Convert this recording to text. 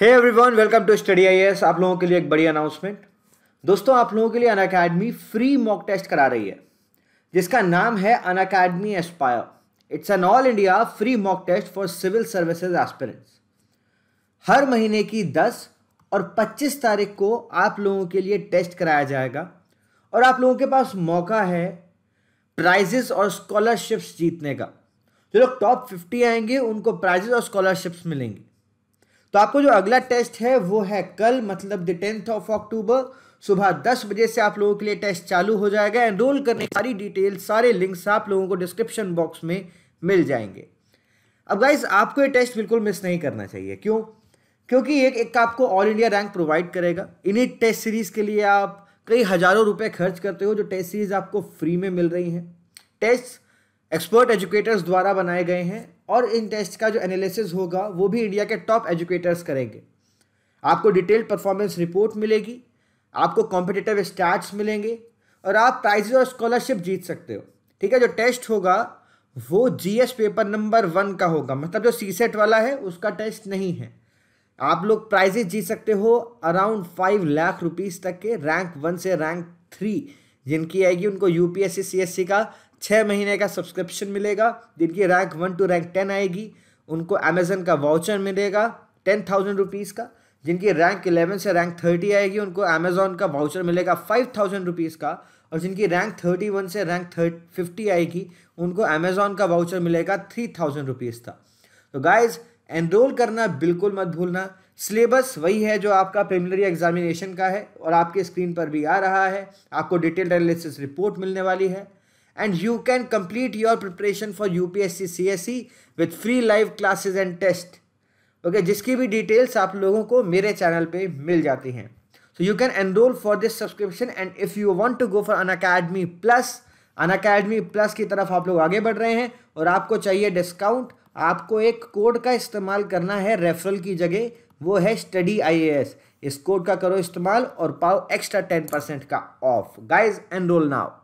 hey everyone welcome to study IAS आप लोगों के लिए एक बड़ी अनाउंसमेंट दोस्तों आप लोगों के लिए Unacademy free mock test करा रही है जिसका नाम है Unacademy aspire it's an all India free mock test for civil services aspirants हर महीने की 10 और 25 तारीख को आप लोगों के लिए टेस्ट कराया जाएगा और आप लोगों के पास मौका है प्राइजेस और स्कॉलरशिप्स जीतने का जो लोग टॉप फिफ्टी आएंगे उनको प्राइजेस और स्कॉलरशिप्स मिलेंगे तो आपको जो अगला टेस्ट है वो है कल मतलब द टेंथ ऑफ अक्टूबर सुबह दस बजे से आप लोगों के लिए टेस्ट चालू हो जाएगा एनरोल करने की सारी डिटेल सारे लिंक्स आप लोगों को डिस्क्रिप्शन बॉक्स में मिल जाएंगे अब गाइज आपको ये टेस्ट बिल्कुल मिस नहीं करना चाहिए क्यों क्योंकि एक एक आपको ऑल इंडिया रैंक प्रोवाइड करेगा इन्हीं टेस्ट सीरीज़ के लिए आप कई हज़ारों रुपए खर्च करते हो जो टेस्ट सीरीज़ आपको फ्री में मिल रही हैं टेस्ट एक्सपर्ट एजुकेटर्स द्वारा बनाए गए हैं और इन टेस्ट का जो एनालिसिस होगा वो भी इंडिया के टॉप एजुकेटर्स करेंगे आपको डिटेल्ड परफॉर्मेंस रिपोर्ट मिलेगी आपको कॉम्पिटिटिव स्टैट्स मिलेंगे और आप प्राइजेज और स्कॉलरशिप जीत सकते हो ठीक है जो टेस्ट होगा वो जी पेपर नंबर वन का होगा मतलब जो सी सेट वाला है उसका टेस्ट नहीं है आप लोग प्राइजेज जीत सकते हो अराउंड फाइव लाख रुपीज़ तक के रैंक वन से रैंक थ्री जिनकी आएगी उनको यूपीएससी सीएससी का छः महीने का सब्सक्रिप्शन मिलेगा जिनकी rank one two rank ten आएगी उनको अमेजन का वाउचर मिलेगा टेन थाउजेंड रुपीज़ का जिनकी रैंक इलेवन से रैंक थर्टी आएगी उनको अमेजोन का वाउचर मिलेगा फाइव थाउजेंड रुपीज़ का और जिनकी रैंक थर्टी वन से रैंक थर्ट फिफ्टी आएगी उनको अमेजोन का वाउचर मिलेगा थ्री थाउजेंड रुपीज़ का तो गाइज एनरोल करना बिल्कुल मत भूलना सिलेबस वही है जो आपका प्रिमिनरी एग्जामिनेशन का है और आपके स्क्रीन पर भी आ रहा है आपको डिटेल्ड एनालिसिस रिपोर्ट मिलने वाली है and you can complete your preparation for UPSC CSE with free live classes and test okay okay, जिसकी भी डिटेल्स आप लोगों को मेरे चैनल पे मिल जाती हैं so you can enroll for this subscription and if you want to go for Unacademy plus Unacademy plus की तरफ आप लोग आगे बढ़ रहे हैं और आपको चाहिए डिस्काउंट आपको एक कोड का इस्तेमाल करना है रेफरल की जगह वो है स्टडी आईएएस इस कोड का करो इस्तेमाल और पाओ एक्स्ट्रा टेन परसेंट का ऑफ गाइज एनरोल नाव